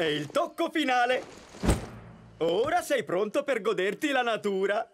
è il tocco finale! Ora sei pronto per goderti la natura!